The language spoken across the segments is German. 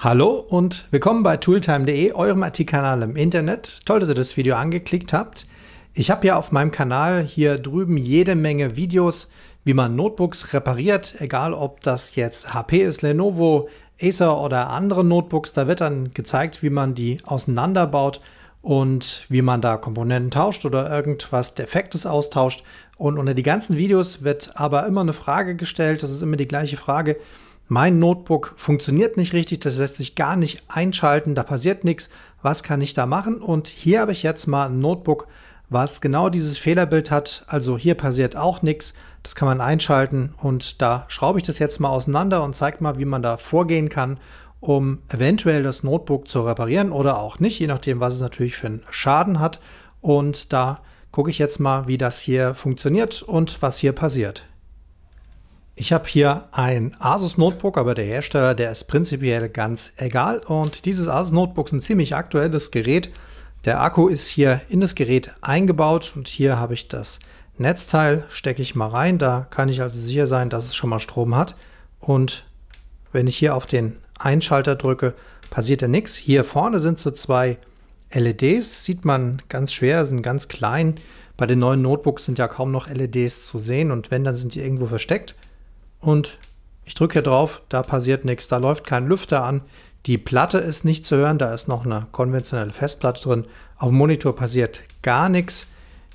Hallo und willkommen bei tooltime.de, eurem IT-Kanal im Internet. Toll, dass ihr das Video angeklickt habt. Ich habe ja auf meinem Kanal hier drüben jede Menge Videos, wie man Notebooks repariert, egal ob das jetzt HP ist, Lenovo, Acer oder andere Notebooks. Da wird dann gezeigt, wie man die auseinanderbaut und wie man da Komponenten tauscht oder irgendwas Defektes austauscht. Und unter die ganzen Videos wird aber immer eine Frage gestellt, das ist immer die gleiche Frage mein Notebook funktioniert nicht richtig, das lässt sich gar nicht einschalten, da passiert nichts. Was kann ich da machen? Und hier habe ich jetzt mal ein Notebook, was genau dieses Fehlerbild hat. Also hier passiert auch nichts. Das kann man einschalten und da schraube ich das jetzt mal auseinander und zeige mal, wie man da vorgehen kann, um eventuell das Notebook zu reparieren oder auch nicht, je nachdem, was es natürlich für einen Schaden hat. Und da gucke ich jetzt mal, wie das hier funktioniert und was hier passiert. Ich habe hier ein Asus Notebook, aber der Hersteller, der ist prinzipiell ganz egal. Und dieses Asus Notebook ist ein ziemlich aktuelles Gerät. Der Akku ist hier in das Gerät eingebaut und hier habe ich das Netzteil, stecke ich mal rein. Da kann ich also sicher sein, dass es schon mal Strom hat. Und wenn ich hier auf den Einschalter drücke, passiert ja nichts. Hier vorne sind so zwei LEDs, sieht man ganz schwer, sind ganz klein. Bei den neuen Notebooks sind ja kaum noch LEDs zu sehen und wenn, dann sind die irgendwo versteckt und ich drücke hier drauf, da passiert nichts, da läuft kein Lüfter an, die Platte ist nicht zu hören, da ist noch eine konventionelle Festplatte drin, auf dem Monitor passiert gar nichts,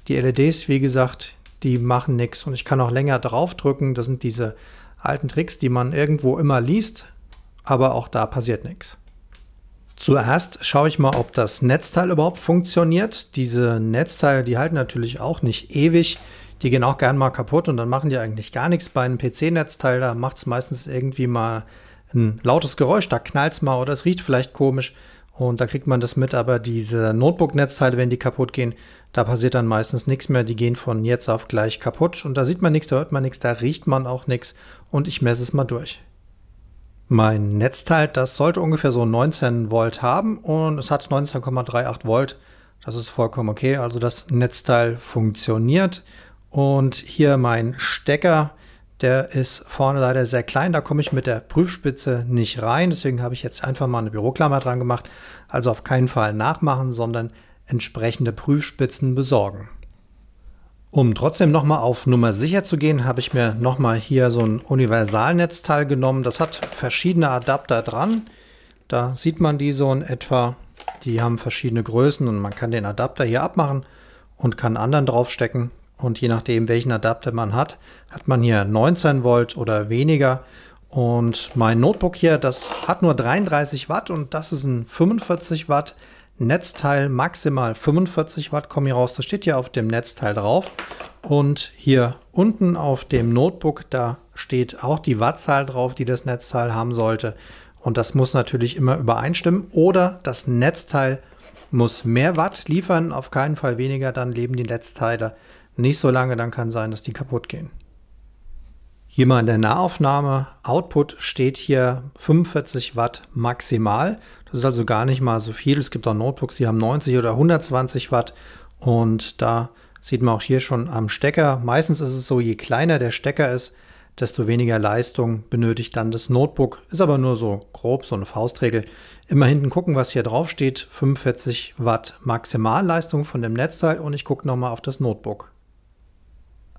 die LEDs, wie gesagt, die machen nichts und ich kann auch länger draufdrücken, das sind diese alten Tricks, die man irgendwo immer liest, aber auch da passiert nichts. Zuerst schaue ich mal, ob das Netzteil überhaupt funktioniert. Diese Netzteile, die halten natürlich auch nicht ewig die gehen auch gern mal kaputt und dann machen die eigentlich gar nichts. Bei einem PC-Netzteil, da macht es meistens irgendwie mal ein lautes Geräusch, da knallt es mal oder es riecht vielleicht komisch und da kriegt man das mit. Aber diese Notebook-Netzteile, wenn die kaputt gehen, da passiert dann meistens nichts mehr. Die gehen von jetzt auf gleich kaputt und da sieht man nichts, da hört man nichts, da riecht man auch nichts und ich messe es mal durch. Mein Netzteil, das sollte ungefähr so 19 Volt haben und es hat 19,38 Volt. Das ist vollkommen okay. Also das Netzteil funktioniert. Und hier mein Stecker, der ist vorne leider sehr klein, da komme ich mit der Prüfspitze nicht rein. Deswegen habe ich jetzt einfach mal eine Büroklammer dran gemacht. Also auf keinen Fall nachmachen, sondern entsprechende Prüfspitzen besorgen. Um trotzdem nochmal auf Nummer sicher zu gehen, habe ich mir nochmal hier so ein Universalnetzteil genommen. Das hat verschiedene Adapter dran. Da sieht man die so in etwa. Die haben verschiedene Größen und man kann den Adapter hier abmachen und kann anderen draufstecken. Und je nachdem, welchen Adapter man hat, hat man hier 19 Volt oder weniger. Und mein Notebook hier, das hat nur 33 Watt und das ist ein 45 Watt Netzteil, maximal 45 Watt kommen hier raus. Das steht hier auf dem Netzteil drauf. Und hier unten auf dem Notebook, da steht auch die Wattzahl drauf, die das Netzteil haben sollte. Und das muss natürlich immer übereinstimmen. Oder das Netzteil muss mehr Watt liefern, auf keinen Fall weniger, dann leben die Netzteile nicht so lange, dann kann sein, dass die kaputt gehen. Hier mal in der Nahaufnahme, Output steht hier 45 Watt maximal. Das ist also gar nicht mal so viel. Es gibt auch Notebooks, die haben 90 oder 120 Watt und da sieht man auch hier schon am Stecker. Meistens ist es so, je kleiner der Stecker ist, desto weniger Leistung benötigt dann das Notebook. Ist aber nur so grob, so eine Faustregel. Immer hinten gucken, was hier drauf steht. 45 Watt Maximalleistung von dem Netzteil und ich gucke nochmal auf das Notebook.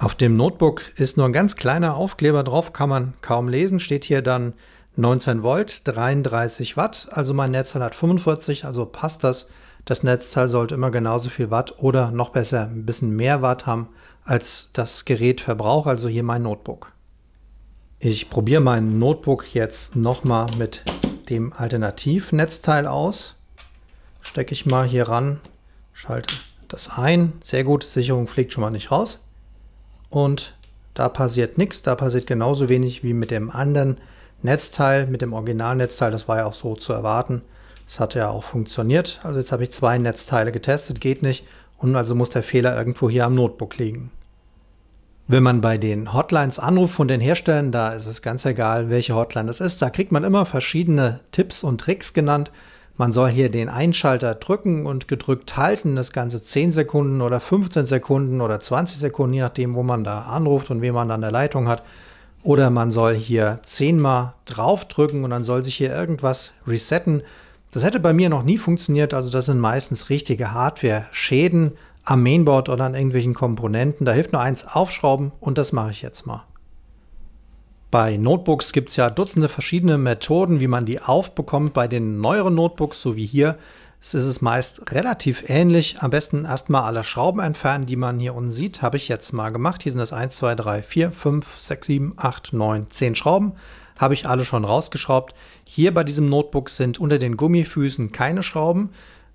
Auf dem Notebook ist nur ein ganz kleiner Aufkleber drauf, kann man kaum lesen. Steht hier dann 19 Volt, 33 Watt, also mein Netzteil hat 45, also passt das. Das Netzteil sollte immer genauso viel Watt oder noch besser ein bisschen mehr Watt haben, als das Gerät verbraucht, also hier mein Notebook. Ich probiere mein Notebook jetzt nochmal mit dem Alternativnetzteil aus. Stecke ich mal hier ran, schalte das ein. Sehr gut, Sicherung fliegt schon mal nicht raus und da passiert nichts, da passiert genauso wenig wie mit dem anderen Netzteil, mit dem Originalnetzteil, das war ja auch so zu erwarten. Das hat ja auch funktioniert. Also jetzt habe ich zwei Netzteile getestet, geht nicht und also muss der Fehler irgendwo hier am Notebook liegen. Wenn man bei den Hotlines anruft von den Herstellern, da ist es ganz egal, welche Hotline das ist, da kriegt man immer verschiedene Tipps und Tricks genannt, man soll hier den Einschalter drücken und gedrückt halten, das Ganze 10 Sekunden oder 15 Sekunden oder 20 Sekunden, je nachdem, wo man da anruft und wen man an der Leitung hat. Oder man soll hier 10 mal draufdrücken und dann soll sich hier irgendwas resetten. Das hätte bei mir noch nie funktioniert, also das sind meistens richtige Hardware-Schäden am Mainboard oder an irgendwelchen Komponenten. Da hilft nur eins, aufschrauben und das mache ich jetzt mal. Bei Notebooks gibt es ja Dutzende verschiedene Methoden, wie man die aufbekommt. Bei den neueren Notebooks, so wie hier, ist es meist relativ ähnlich. Am besten erstmal alle Schrauben entfernen, die man hier unten sieht. Habe ich jetzt mal gemacht. Hier sind das 1, 2, 3, 4, 5, 6, 7, 8, 9, 10 Schrauben. Habe ich alle schon rausgeschraubt. Hier bei diesem Notebook sind unter den Gummifüßen keine Schrauben.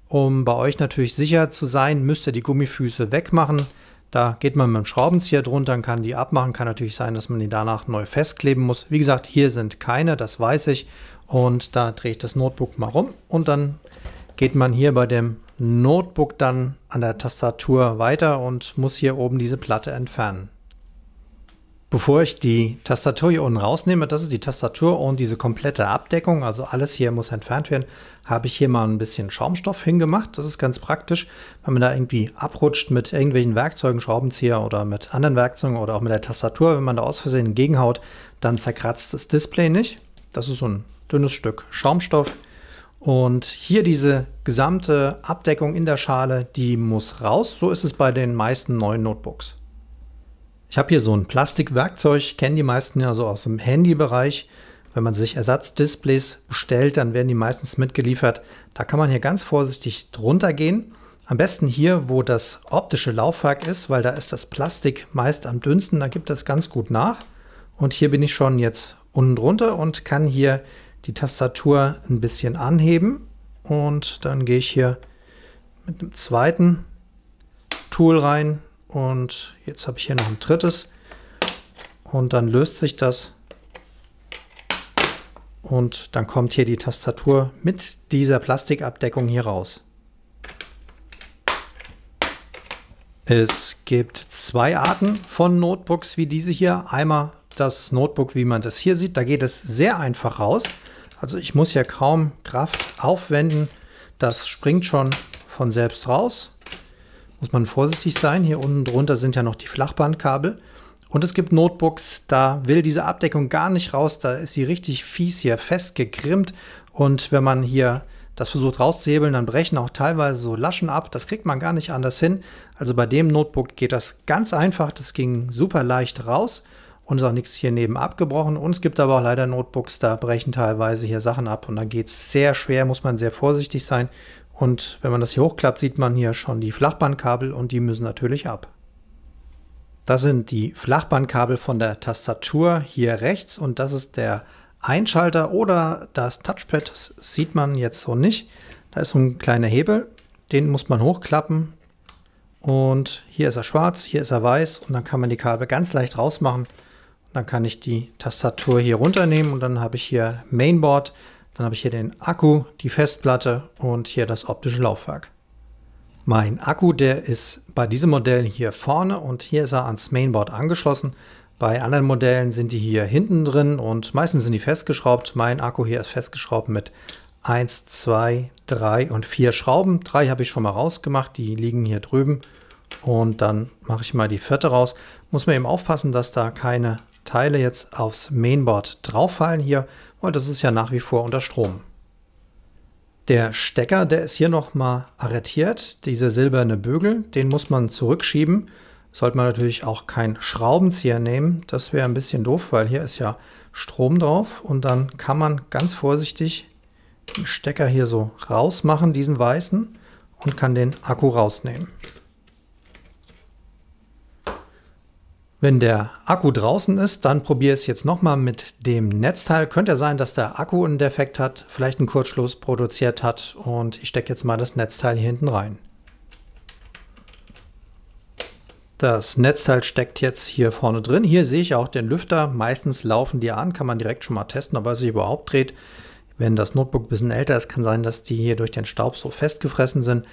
Um bei euch natürlich sicher zu sein, müsst ihr die Gummifüße wegmachen. Da geht man mit dem Schraubenzieher drunter und kann die abmachen. Kann natürlich sein, dass man die danach neu festkleben muss. Wie gesagt, hier sind keine, das weiß ich. Und da drehe ich das Notebook mal rum und dann geht man hier bei dem Notebook dann an der Tastatur weiter und muss hier oben diese Platte entfernen. Bevor ich die Tastatur hier unten rausnehme, das ist die Tastatur und diese komplette Abdeckung, also alles hier muss entfernt werden, habe ich hier mal ein bisschen Schaumstoff hingemacht. Das ist ganz praktisch, wenn man da irgendwie abrutscht mit irgendwelchen Werkzeugen, Schraubenzieher oder mit anderen Werkzeugen oder auch mit der Tastatur, wenn man da aus Versehen gegenhaut, dann zerkratzt das Display nicht. Das ist so ein dünnes Stück Schaumstoff. Und hier diese gesamte Abdeckung in der Schale, die muss raus. So ist es bei den meisten neuen Notebooks. Ich habe hier so ein Plastikwerkzeug, kennen die meisten ja so aus dem Handybereich. Wenn man sich Ersatzdisplays bestellt, dann werden die meistens mitgeliefert. Da kann man hier ganz vorsichtig drunter gehen. Am besten hier, wo das optische Laufwerk ist, weil da ist das Plastik meist am dünnsten. Da gibt das ganz gut nach. Und hier bin ich schon jetzt unten drunter und kann hier die Tastatur ein bisschen anheben. Und dann gehe ich hier mit einem zweiten Tool rein, und jetzt habe ich hier noch ein drittes. Und dann löst sich das. Und dann kommt hier die Tastatur mit dieser Plastikabdeckung hier raus. Es gibt zwei Arten von Notebooks wie diese hier. Einmal das Notebook, wie man das hier sieht. Da geht es sehr einfach raus. Also ich muss ja kaum Kraft aufwenden. Das springt schon von selbst raus muss man vorsichtig sein. Hier unten drunter sind ja noch die Flachbandkabel. Und es gibt Notebooks, da will diese Abdeckung gar nicht raus. Da ist sie richtig fies hier festgekrimmt. Und wenn man hier das versucht rauszuhebeln, dann brechen auch teilweise so Laschen ab. Das kriegt man gar nicht anders hin. Also bei dem Notebook geht das ganz einfach. Das ging super leicht raus und ist auch nichts hier neben abgebrochen. Und es gibt aber auch leider Notebooks, da brechen teilweise hier Sachen ab und dann geht es sehr schwer, muss man sehr vorsichtig sein. Und wenn man das hier hochklappt, sieht man hier schon die Flachbandkabel und die müssen natürlich ab. Das sind die Flachbandkabel von der Tastatur hier rechts und das ist der Einschalter oder das Touchpad. Das sieht man jetzt so nicht. Da ist so ein kleiner Hebel, den muss man hochklappen und hier ist er schwarz, hier ist er weiß und dann kann man die Kabel ganz leicht rausmachen. Und dann kann ich die Tastatur hier runternehmen und dann habe ich hier Mainboard. Dann habe ich hier den Akku, die Festplatte und hier das optische Laufwerk. Mein Akku, der ist bei diesem Modell hier vorne und hier ist er ans Mainboard angeschlossen. Bei anderen Modellen sind die hier hinten drin und meistens sind die festgeschraubt. Mein Akku hier ist festgeschraubt mit 1, 2, 3 und 4 Schrauben. 3 habe ich schon mal rausgemacht, die liegen hier drüben. Und dann mache ich mal die vierte raus. Muss man eben aufpassen, dass da keine Teile jetzt aufs Mainboard drauffallen hier, weil das ist ja nach wie vor unter Strom. Der Stecker, der ist hier nochmal arretiert, dieser silberne Bügel, den muss man zurückschieben. Sollte man natürlich auch keinen Schraubenzieher nehmen, das wäre ein bisschen doof, weil hier ist ja Strom drauf und dann kann man ganz vorsichtig den Stecker hier so rausmachen, diesen weißen, und kann den Akku rausnehmen. Wenn der Akku draußen ist, dann probiere es jetzt nochmal mit dem Netzteil. Könnte ja sein, dass der Akku einen Defekt hat, vielleicht einen Kurzschluss produziert hat und ich stecke jetzt mal das Netzteil hier hinten rein. Das Netzteil steckt jetzt hier vorne drin. Hier sehe ich auch den Lüfter. Meistens laufen die an, kann man direkt schon mal testen, ob er sich überhaupt dreht. Wenn das Notebook ein bisschen älter ist, kann sein, dass die hier durch den Staub so festgefressen sind.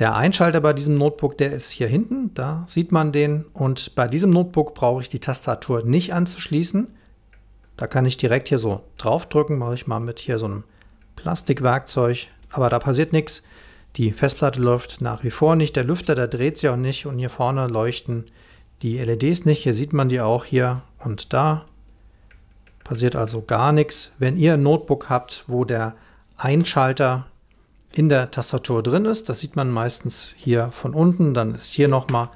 Der Einschalter bei diesem Notebook, der ist hier hinten, da sieht man den. Und bei diesem Notebook brauche ich die Tastatur nicht anzuschließen. Da kann ich direkt hier so draufdrücken, mache ich mal mit hier so einem Plastikwerkzeug. Aber da passiert nichts. Die Festplatte läuft nach wie vor nicht, der Lüfter, der dreht sich auch nicht und hier vorne leuchten die LEDs nicht. Hier sieht man die auch hier und da. Passiert also gar nichts. Wenn ihr ein Notebook habt, wo der Einschalter in der Tastatur drin ist. Das sieht man meistens hier von unten. Dann ist hier nochmal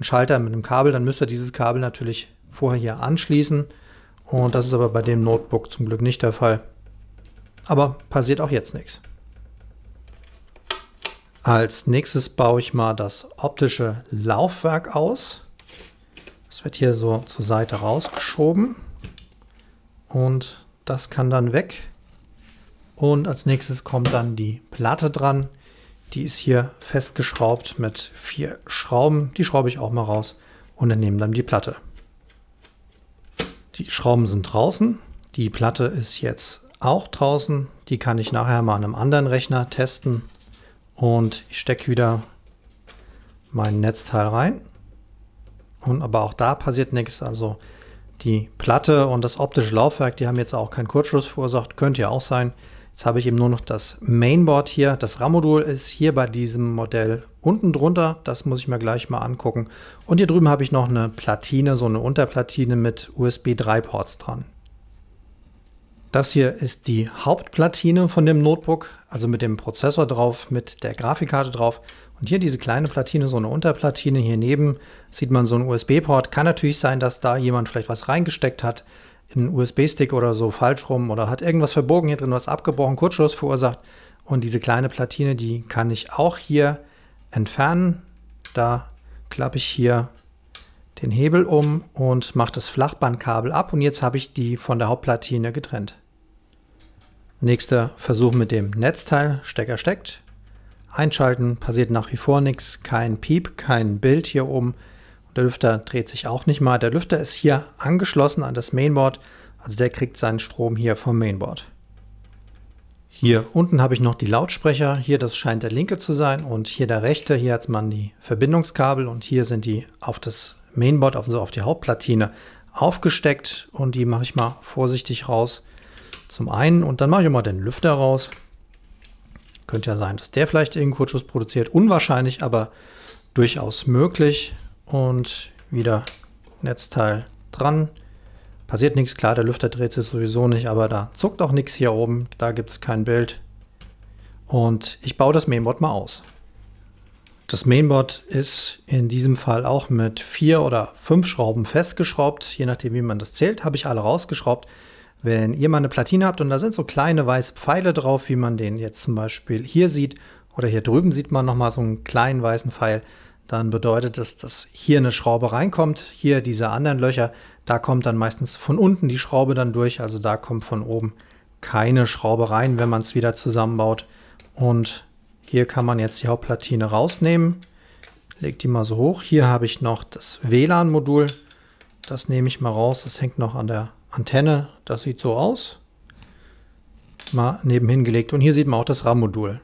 ein Schalter mit einem Kabel. Dann müsst ihr dieses Kabel natürlich vorher hier anschließen. Und das ist aber bei dem Notebook zum Glück nicht der Fall. Aber passiert auch jetzt nichts. Als nächstes baue ich mal das optische Laufwerk aus. Das wird hier so zur Seite rausgeschoben. Und das kann dann weg. Und als nächstes kommt dann die Platte dran. Die ist hier festgeschraubt mit vier Schrauben. Die schraube ich auch mal raus und dann nehmen dann die Platte. Die Schrauben sind draußen. Die Platte ist jetzt auch draußen. Die kann ich nachher mal an einem anderen Rechner testen. Und ich stecke wieder mein Netzteil rein. Und aber auch da passiert nichts. Also die Platte und das optische Laufwerk, die haben jetzt auch keinen Kurzschluss verursacht. Könnte ja auch sein. Jetzt habe ich eben nur noch das Mainboard hier. Das RAM-Modul ist hier bei diesem Modell unten drunter. Das muss ich mir gleich mal angucken. Und hier drüben habe ich noch eine Platine, so eine Unterplatine mit USB 3 Ports dran. Das hier ist die Hauptplatine von dem Notebook, also mit dem Prozessor drauf, mit der Grafikkarte drauf. Und hier diese kleine Platine, so eine Unterplatine hier neben, sieht man so einen USB-Port. Kann natürlich sein, dass da jemand vielleicht was reingesteckt hat einen USB-Stick oder so falsch rum oder hat irgendwas verbogen hier drin, was abgebrochen, Kurzschluss verursacht. Und diese kleine Platine, die kann ich auch hier entfernen. Da klappe ich hier den Hebel um und mache das Flachbandkabel ab. Und jetzt habe ich die von der Hauptplatine getrennt. Nächster Versuch mit dem Netzteil. Stecker steckt. Einschalten, passiert nach wie vor nichts. Kein Piep, kein Bild hier oben. Der Lüfter dreht sich auch nicht mal. Der Lüfter ist hier angeschlossen an das Mainboard. Also der kriegt seinen Strom hier vom Mainboard. Hier unten habe ich noch die Lautsprecher. Hier, das scheint der linke zu sein und hier der rechte. Hier hat man die Verbindungskabel und hier sind die auf das Mainboard, also auf die Hauptplatine aufgesteckt und die mache ich mal vorsichtig raus zum einen und dann mache ich auch mal den Lüfter raus. Könnte ja sein, dass der vielleicht irgendeinen Kurzschuss produziert. Unwahrscheinlich, aber durchaus möglich und wieder Netzteil dran. Passiert nichts, klar, der Lüfter dreht sich sowieso nicht, aber da zuckt auch nichts hier oben, da gibt es kein Bild. Und ich baue das Mainboard mal aus. Das Mainboard ist in diesem Fall auch mit vier oder fünf Schrauben festgeschraubt, je nachdem wie man das zählt, habe ich alle rausgeschraubt. Wenn ihr mal eine Platine habt und da sind so kleine weiße Pfeile drauf, wie man den jetzt zum Beispiel hier sieht, oder hier drüben sieht man nochmal so einen kleinen weißen Pfeil, dann bedeutet es, dass hier eine Schraube reinkommt, hier diese anderen Löcher, da kommt dann meistens von unten die Schraube dann durch, also da kommt von oben keine Schraube rein, wenn man es wieder zusammenbaut. Und hier kann man jetzt die Hauptplatine rausnehmen, legt die mal so hoch. Hier habe ich noch das WLAN-Modul, das nehme ich mal raus, das hängt noch an der Antenne, das sieht so aus. Mal nebenhin gelegt und hier sieht man auch das RAM-Modul.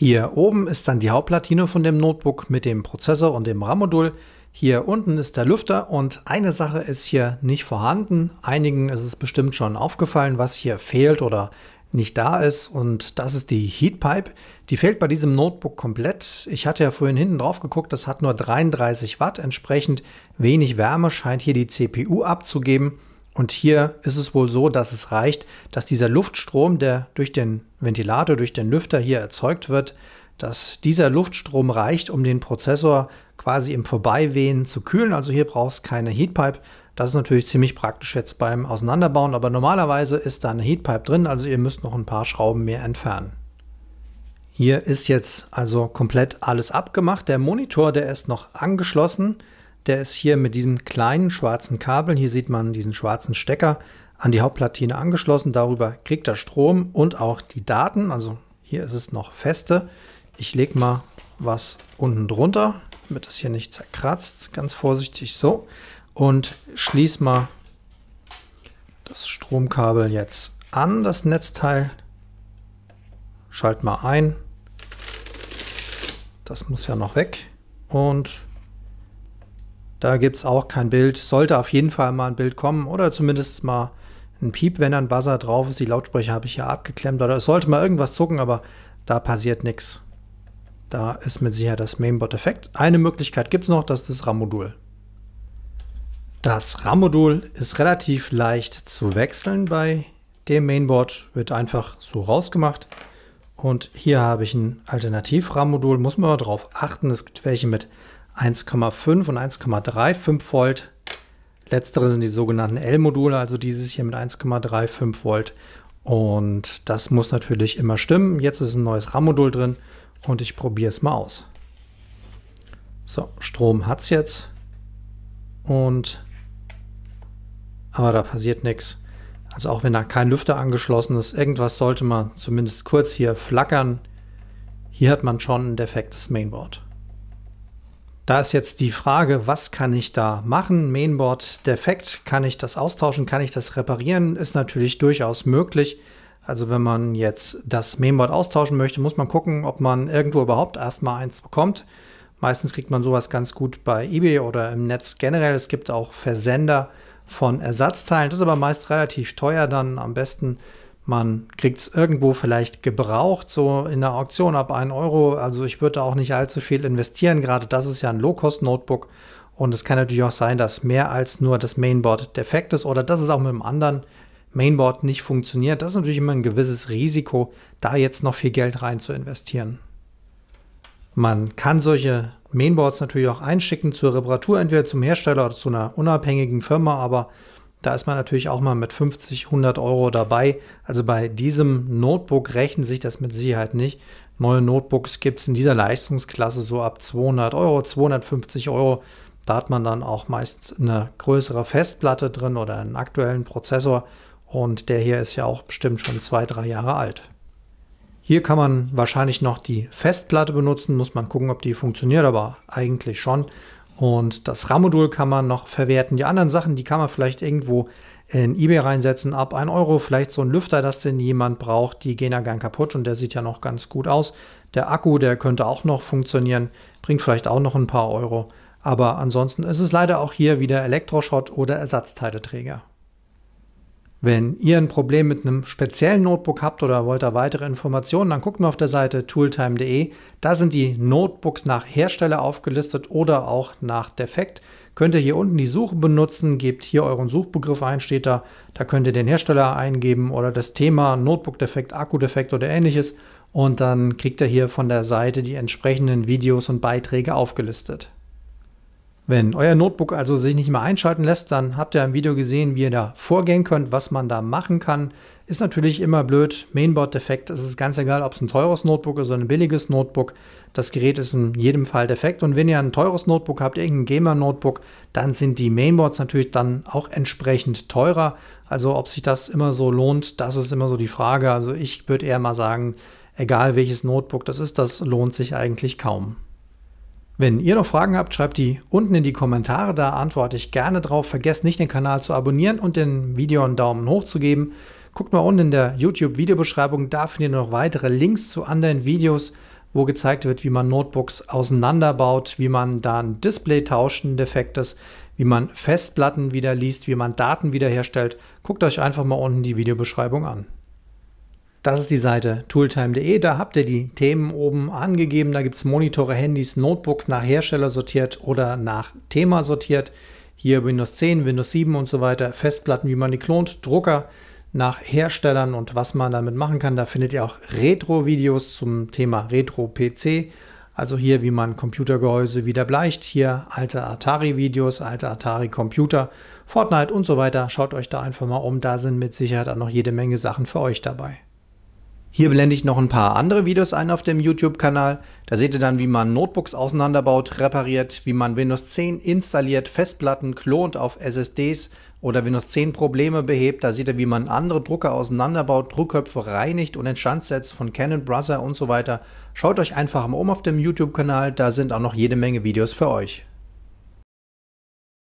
Hier oben ist dann die Hauptplatine von dem Notebook mit dem Prozessor und dem RAM-Modul. Hier unten ist der Lüfter und eine Sache ist hier nicht vorhanden. Einigen ist es bestimmt schon aufgefallen, was hier fehlt oder nicht da ist und das ist die Heatpipe. Die fehlt bei diesem Notebook komplett. Ich hatte ja vorhin hinten drauf geguckt, das hat nur 33 Watt, entsprechend wenig Wärme scheint hier die CPU abzugeben. Und hier ist es wohl so, dass es reicht, dass dieser Luftstrom, der durch den Ventilator, durch den Lüfter hier erzeugt wird, dass dieser Luftstrom reicht, um den Prozessor quasi im Vorbeiwehen zu kühlen. Also hier brauchst keine Heatpipe. Das ist natürlich ziemlich praktisch jetzt beim Auseinanderbauen, aber normalerweise ist da eine Heatpipe drin, also ihr müsst noch ein paar Schrauben mehr entfernen. Hier ist jetzt also komplett alles abgemacht. Der Monitor, der ist noch angeschlossen. Der ist hier mit diesem kleinen schwarzen Kabel, hier sieht man diesen schwarzen Stecker, an die Hauptplatine angeschlossen. Darüber kriegt er Strom und auch die Daten. Also hier ist es noch feste. Ich lege mal was unten drunter, damit das hier nicht zerkratzt. Ganz vorsichtig so. Und schließe mal das Stromkabel jetzt an, das Netzteil. Schalt mal ein. Das muss ja noch weg. Und da gibt es auch kein Bild. Sollte auf jeden Fall mal ein Bild kommen oder zumindest mal ein Piep, wenn ein Buzzer drauf ist. Die Lautsprecher habe ich ja abgeklemmt oder es sollte mal irgendwas zucken, aber da passiert nichts. Da ist mit Sicherheit das Mainboard effekt Eine Möglichkeit gibt es noch, das ist das RAM-Modul. Das RAM-Modul ist relativ leicht zu wechseln bei dem Mainboard. Wird einfach so rausgemacht. Und hier habe ich ein Alternativ-RAM-Modul. Muss man mal drauf achten. Es gibt welche mit 1,5 und 1,35 Volt. Letztere sind die sogenannten L-Module, also dieses hier mit 1,35 Volt. Und das muss natürlich immer stimmen. Jetzt ist ein neues RAM-Modul drin und ich probiere es mal aus. So, Strom hat es jetzt. Und aber da passiert nichts. Also auch wenn da kein Lüfter angeschlossen ist, irgendwas sollte man zumindest kurz hier flackern. Hier hat man schon ein defektes Mainboard. Da ist jetzt die Frage, was kann ich da machen? Mainboard defekt, kann ich das austauschen, kann ich das reparieren? Ist natürlich durchaus möglich. Also wenn man jetzt das Mainboard austauschen möchte, muss man gucken, ob man irgendwo überhaupt erstmal eins bekommt. Meistens kriegt man sowas ganz gut bei eBay oder im Netz generell. Es gibt auch Versender von Ersatzteilen. Das ist aber meist relativ teuer dann. Am besten man kriegt es irgendwo vielleicht gebraucht, so in der Auktion ab 1 Euro. Also ich würde auch nicht allzu viel investieren. Gerade das ist ja ein Low-Cost-Notebook. Und es kann natürlich auch sein, dass mehr als nur das Mainboard defekt ist oder dass es auch mit einem anderen Mainboard nicht funktioniert. Das ist natürlich immer ein gewisses Risiko, da jetzt noch viel Geld rein zu investieren. Man kann solche Mainboards natürlich auch einschicken zur Reparatur, entweder zum Hersteller oder zu einer unabhängigen Firma, aber da ist man natürlich auch mal mit 50, 100 Euro dabei. Also bei diesem Notebook rechnen sich das mit Sicherheit nicht. Neue Notebooks gibt es in dieser Leistungsklasse so ab 200 Euro, 250 Euro. Da hat man dann auch meist eine größere Festplatte drin oder einen aktuellen Prozessor. Und der hier ist ja auch bestimmt schon zwei, drei Jahre alt. Hier kann man wahrscheinlich noch die Festplatte benutzen, muss man gucken, ob die funktioniert, aber eigentlich schon. Und das RAM-Modul kann man noch verwerten. Die anderen Sachen, die kann man vielleicht irgendwo in eBay reinsetzen, ab 1 Euro. Vielleicht so ein Lüfter, das denn jemand braucht. Die gehen ja gern kaputt und der sieht ja noch ganz gut aus. Der Akku, der könnte auch noch funktionieren, bringt vielleicht auch noch ein paar Euro. Aber ansonsten ist es leider auch hier wieder Elektroschrott oder Ersatzteileträger. Wenn ihr ein Problem mit einem speziellen Notebook habt oder wollt da weitere Informationen, dann guckt mal auf der Seite tooltime.de. Da sind die Notebooks nach Hersteller aufgelistet oder auch nach Defekt. Könnt ihr hier unten die Suche benutzen, gebt hier euren Suchbegriff ein, steht da. Da könnt ihr den Hersteller eingeben oder das Thema Notebook-Defekt, Akku-Defekt oder ähnliches. Und dann kriegt ihr hier von der Seite die entsprechenden Videos und Beiträge aufgelistet. Wenn euer Notebook also sich nicht mehr einschalten lässt, dann habt ihr im Video gesehen, wie ihr da vorgehen könnt, was man da machen kann. Ist natürlich immer blöd, Mainboard-Defekt, es ist ganz egal, ob es ein teures Notebook ist oder ein billiges Notebook. Das Gerät ist in jedem Fall defekt und wenn ihr ein teures Notebook habt, irgendein Gamer-Notebook, dann sind die Mainboards natürlich dann auch entsprechend teurer. Also ob sich das immer so lohnt, das ist immer so die Frage. Also ich würde eher mal sagen, egal welches Notebook das ist, das lohnt sich eigentlich kaum. Wenn ihr noch Fragen habt, schreibt die unten in die Kommentare, da antworte ich gerne drauf. Vergesst nicht, den Kanal zu abonnieren und den Video einen Daumen hoch zu geben. Guckt mal unten in der YouTube-Videobeschreibung, da findet ihr noch weitere Links zu anderen Videos, wo gezeigt wird, wie man Notebooks auseinanderbaut, wie man da ein Display tauschen defekt ist, wie man Festplatten wieder liest, wie man Daten wiederherstellt. Guckt euch einfach mal unten die Videobeschreibung an. Das ist die Seite tooltime.de. Da habt ihr die Themen oben angegeben. Da gibt es Monitore, Handys, Notebooks nach Hersteller sortiert oder nach Thema sortiert. Hier Windows 10, Windows 7 und so weiter. Festplatten, wie man die klont. Drucker nach Herstellern und was man damit machen kann. Da findet ihr auch Retro-Videos zum Thema Retro-PC. Also hier, wie man Computergehäuse wieder bleicht. Hier alte Atari-Videos, alte Atari-Computer, Fortnite und so weiter. Schaut euch da einfach mal um. Da sind mit Sicherheit auch noch jede Menge Sachen für euch dabei. Hier blende ich noch ein paar andere Videos ein auf dem YouTube-Kanal. Da seht ihr dann, wie man Notebooks auseinanderbaut, repariert, wie man Windows 10 installiert, Festplatten klont auf SSDs oder Windows 10 Probleme behebt. Da seht ihr, wie man andere Drucker auseinanderbaut, Druckköpfe reinigt und instand setzt von Canon Brother und so weiter. Schaut euch einfach mal um auf dem YouTube-Kanal, da sind auch noch jede Menge Videos für euch.